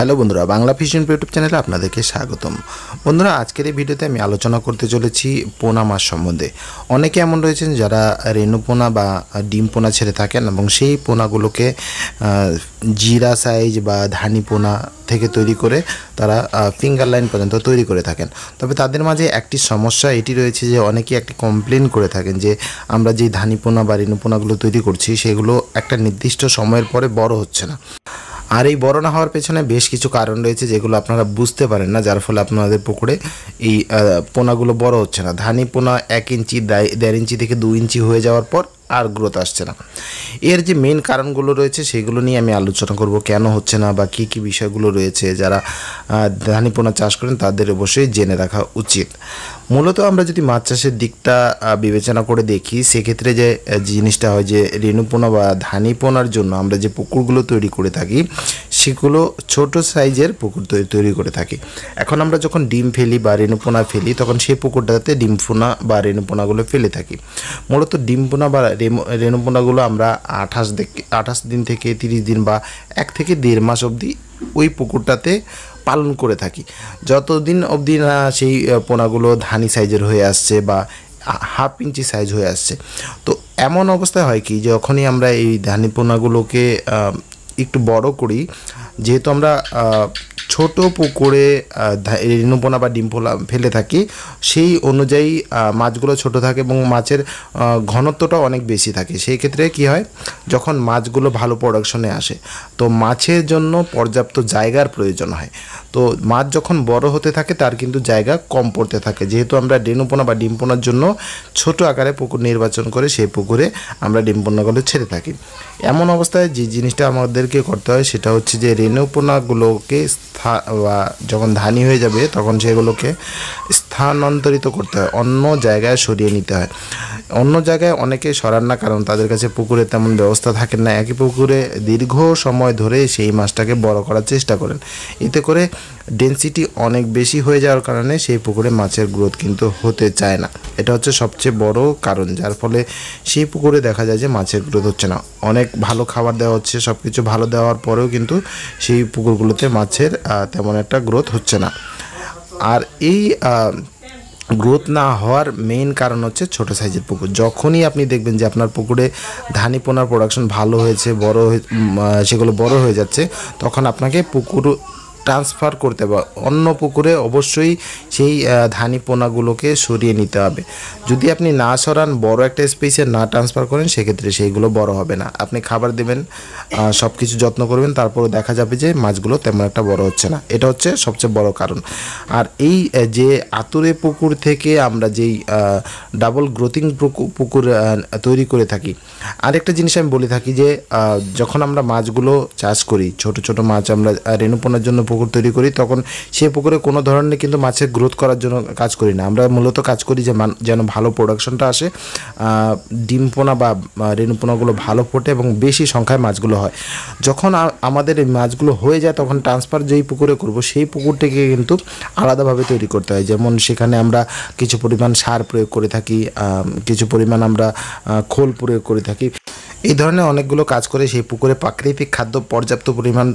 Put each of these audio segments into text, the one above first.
hello বন্ধুরা Bangla fission YouTube চ্যানেলে আপনাদেরকে স্বাগতম বন্ধুরা আজকের এই ভিডিওতে আমি আলোচনা করতে চলেছি পোনা মাছ সম্বন্ধে অনেকে এমন রয়েছেন যারা রেনু পোনা বা ডিম পোনা ছেড়ে থাকেন এবং সেই পোনাগুলোকে জিরা সাইজ বা ধানি পোনা থেকে তৈরি করে তারা ফিঙ্গার লাইন পর্যন্ত তৈরি করে থাকেন তবে তাদের মাঝে একটি সমস্যা এটি রয়েছে যে অনেকেই একটি কমপ্লেন করে থাকেন যে আমরা যে ধানি পোনা বা রেণু পোনাগুলো তৈরি করছি সেগুলো একটা নির্দিষ্ট সময়ের পরে বড় হচ্ছে না আর এই বড় না হওয়ার পেছনে বেশ কিছু কারণ রয়েছে যেগুলো আপনারা বুঝতে পারেন না যার ফলে আপনাদের পুকুরে এই পোনাগুলো বড় হচ্ছে না ধানি পোনা এক ইঞ্চি দেড় ইঞ্চি থেকে দু ইঞ্চি হয়ে যাওয়ার পর আর গ্রোথ আসছে না এর যে মেন কারণগুলো রয়েছে সেগুলো নিয়ে আমি আলোচনা করব কেন হচ্ছে না বা কি কি বিষয়গুলো রয়েছে যারা ধানিপোনা চাষ করেন তাদের অবশ্যই জেনে রাখা উচিত মূলত আমরা যদি মাছ চাষের দিকটা বিবেচনা করে দেখি সেক্ষেত্রে যে জিনিসটা হয় যে রেণুপোনা বা ধানিপোনার জন্য আমরা যে পুকুরগুলো তৈরি করে থাকি সেগুলো ছোট সাইজের পুকুর তৈরি করে থাকে এখন আমরা যখন ডিম ফেলি বা রেণুপোনা ফেলি তখন সেই পুকুরটাতে ডিমপোনা বা রেণুপোনাগুলো ফেলে থাকি মূলত ডিমপোনা বা রেণুপোনাগুলো আমরা আঠাশ আঠাশ দিন থেকে তিরিশ দিন বা এক থেকে দেড় মাস অবধি ওই পুকুরটাতে পালন করে থাকি যতদিন অবধি না সেই পোনাগুলো ধানি সাইজের হয়ে আসছে বা হাফ ইঞ্চি সাইজ হয়ে আসছে তো এমন অবস্থা হয় কি যখনই আমরা এই ধানি পোনাগুলোকে একটু বড় করি যেহেতু আমরা ছোট পুকুরে রেণুপোনা বা ডিম্পোলা ফেলে থাকি সেই অনুযায়ী মাছগুলো ছোট থাকে এবং মাছের ঘনত্বটা অনেক বেশি থাকে সেই ক্ষেত্রে কি হয় যখন মাছগুলো ভালো প্রোডাকশনে আসে তো মাছের জন্য পর্যাপ্ত জায়গার প্রয়োজন হয় তো মাছ যখন বড় হতে থাকে তার কিন্তু জায়গা কম পড়তে থাকে যেহেতু আমরা ডেনুপোনা বা ডিমপোনার জন্য ছোট আকারে পুকুর নির্বাচন করে সেই পুকুরে আমরা ডিম্পোনাগুলো ছেড়ে থাকি এমন অবস্থায় যে জিনিসটা আমাদেরকে করতে হয় সেটা হচ্ছে যে রেণুপোনাগুলোকে বা যখন ধানি হয়ে যাবে তখন সেগুলোকে স্থানান্তরিত করতে হয় অন্য জায়গায় সরিয়ে নিতে হয় অন্য জায়গায় অনেকে সরান না কারণ তাদের কাছে পুকুরে তেমন ব্যবস্থা থাকে না একই পুকুরে দীর্ঘ সময় ধরে সেই মাছটাকে বড় করার চেষ্টা করেন এতে করে ডেন্সিটি অনেক বেশি হয়ে যাওয়ার কারণে সেই পুকুরে মাছের গ্রোথ কিন্তু হতে চায় না এটা হচ্ছে সবচেয়ে বড় কারণ যার ফলে সেই পুকুরে দেখা যায় যে মাছের গ্রোথ হচ্ছে না অনেক ভালো খাবার দেওয়া হচ্ছে সব কিছু ভালো দেওয়ার পরেও কিন্তু সেই পুকুরগুলোতে মাছের তেমন একটা গ্রোথ হচ্ছে না আর এই গ্রোথ না হওয়ার মেইন কারণ হচ্ছে ছোট সাইজের পুকুর যখনই আপনি দেখবেন যে আপনার পুকুরে ধানি পোনার প্রোডাকশন ভালো হয়েছে বড় সেগুলো বড় হয়ে যাচ্ছে তখন আপনাকে পুকুর ট্রান্সফার করতে হবে অন্য পুকুরে অবশ্যই সেই ধানি পোনাগুলোকে সরিয়ে নিতে হবে যদি আপনি না সরান বড় একটা স্পেসে না ট্রান্সফার করেন সেক্ষেত্রে সেইগুলো বড় হবে না আপনি খাবার দেবেন সব কিছু যত্ন করবেন তারপরে দেখা যাবে যে মাছগুলো তেমন একটা বড় হচ্ছে না এটা হচ্ছে সবচেয়ে বড় কারণ আর এই যে আতুরে পুকুর থেকে আমরা যেই ডাবল গ্রোথিং পুকুর তৈরি করে থাকি আরেকটা জিনিস আমি বলে থাকি যে যখন আমরা মাছগুলো চাষ করি ছোট ছোট মাছ আমরা রেণুপনার জন্য পুকুর তৈরি করি তখন সে পুকুরে কোনো ধরনের কিন্তু মাছের গ্রোথ করার জন্য কাজ করি না আমরা মূলত কাজ করি যে যেন ভালো প্রোডাকশনটা আসে ডিম পোনা বা রেণুপোনাগুলো ভালো ফোটে এবং বেশি সংখ্যায় মাছগুলো হয় যখন আমাদের এই মাছগুলো হয়ে যায় তখন ট্রান্সফার যেই পুকুরে করব সেই পুকুরটিকে কিন্তু আলাদাভাবে তৈরি করতে হয় যেমন সেখানে আমরা কিছু পরিমাণ সার প্রয়োগ করে থাকি কিছু পরিমাণ আমরা খোল প্রয়োগ করে থাকি এই ধরনের অনেকগুলো কাজ করে সেই পুকুরে প্রাকৃতিক খাদ্য পর্যাপ্ত পরিমাণ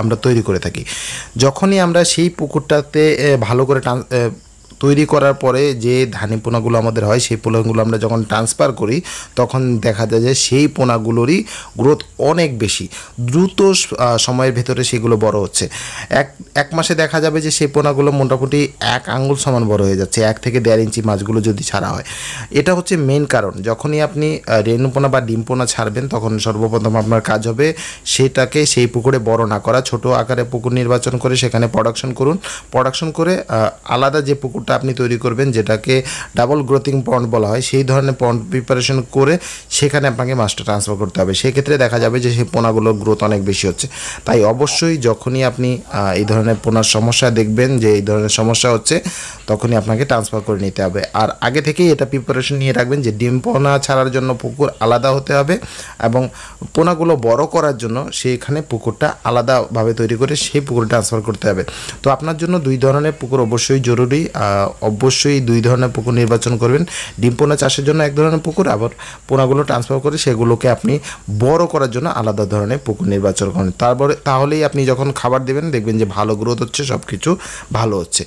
আমরা তৈরি করে থাকি যখনই আমরা সেই পুকুরটাতে ভালো করে তৈরি করার পরে যে ধানি পোনাগুলো আমাদের হয় সেই পোনাগুলো আমরা যখন ট্রান্সফার করি তখন দেখা যায় যে সেই পোনাগুলোরই গ্রোথ অনেক বেশি দ্রুত সময়ের ভেতরে সেগুলো বড় হচ্ছে এক এক মাসে দেখা যাবে যে সেই পোনাগুলো মোটামুটি এক আঙ্গুল সমান বড় হয়ে যাচ্ছে এক থেকে দেড় ইঞ্চি মাছগুলো যদি ছাড়া হয় এটা হচ্ছে মেন কারণ যখনই আপনি রেণুপোনা বা ডিমপোনা ছাড়বেন তখন সর্বপ্রথম আপনার কাজ হবে সেটাকে সেই পুকুরে বড় না করা ছোট আকারে পুকুর নির্বাচন করে সেখানে প্রোডাকশন করুন প্রোডাকশন করে আলাদা যে পুকুর পন্ডটা আপনি তৈরি করবেন যেটাকে ডাবল গ্রোথিং পন্ড বলা হয় সেই ধরনের পন্ড প্রিপারেশন করে সেখানে আপনাকে মাছটা ট্রান্সফার করতে হবে সেক্ষেত্রে দেখা যাবে যে সেই পোনাগুলোর গ্রোথ অনেক বেশি হচ্ছে তাই অবশ্যই যখনই আপনি এই ধরনের পোনার সমস্যা দেখবেন যে এই ধরনের সমস্যা হচ্ছে তখনই আপনাকে ট্রান্সফার করে নিতে হবে আর আগে থেকেই এটা প্রিপারেশন নিয়ে রাখবেন যে ডিম পোনা ছাড়ার জন্য পুকুর আলাদা হতে হবে এবং পোনাগুলো বড় করার জন্য সেইখানে পুকুরটা আলাদাভাবে তৈরি করে সেই পুকুর ট্রান্সফার করতে হবে তো আপনার জন্য দুই ধরনের পুকুর অবশ্যই জরুরি অবশ্যই দুই ধরনের পুকুর নির্বাচন করবেন ডিম পোনা চাষের জন্য এক ধরনের পুকুর আবার পোনাগুলো ট্রান্সফার করে সেগুলোকে আপনি বড় করার জন্য আলাদা ধরনের পুকুর নির্বাচন করেন তারপরে তাহলেই আপনি যখন খাবার দেবেন দেখবেন যে ভালো গ্রোথ হচ্ছে সব কিছু ভালো হচ্ছে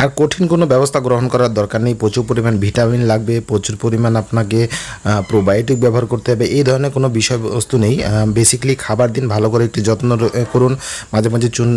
আর কঠিন কোনো ব্যবস্থা গ্রহণ করার দরকার নেই প্রচুর পরিমাণ ভিটামিন লাগবে প্রচুর পরিমাণ আপনাকে প্রোবায়োটিক ব্যবহার করতে হবে এই ধরনের কোনো বিষয়বস্তু নেই বেসিক্যালি খাবার দিন ভালো করে একটু যত্ন করুন মাঝে মাঝে চুন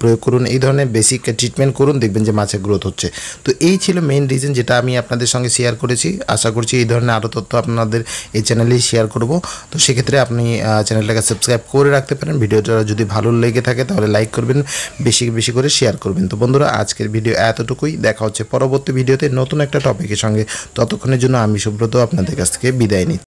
প্রয়োগ করুন এই ধরনের বেসিক ট্রিটমেন্ট করুন দেখবেন যে মাছের গ্রোথ হচ্ছে তো এই ছিল মেইন রিজন যেটা আমি আপনাদের সঙ্গে শেয়ার করেছি আশা করছি এই ধরনের আরও তথ্য আপনাদের এই চ্যানেলেই শেয়ার করব তো সেক্ষেত্রে আপনি চ্যানেলটাকে সাবস্ক্রাইব করে রাখতে পারেন ভিডিওটা যদি ভালো লেগে থাকে তাহলে লাইক করবেন বেশি বেশি করে শেয়ার করবেন তো বন্ধুরা আজকের ভিডিও এতটুকুই দেখা হচ্ছে পরবর্তী ভিডিওতে নতুন একটা টপিকের সঙ্গে ততক্ষণের জন্য আমি সুব্রত আপনাদের কাছ থেকে বিদায় নিচ্ছি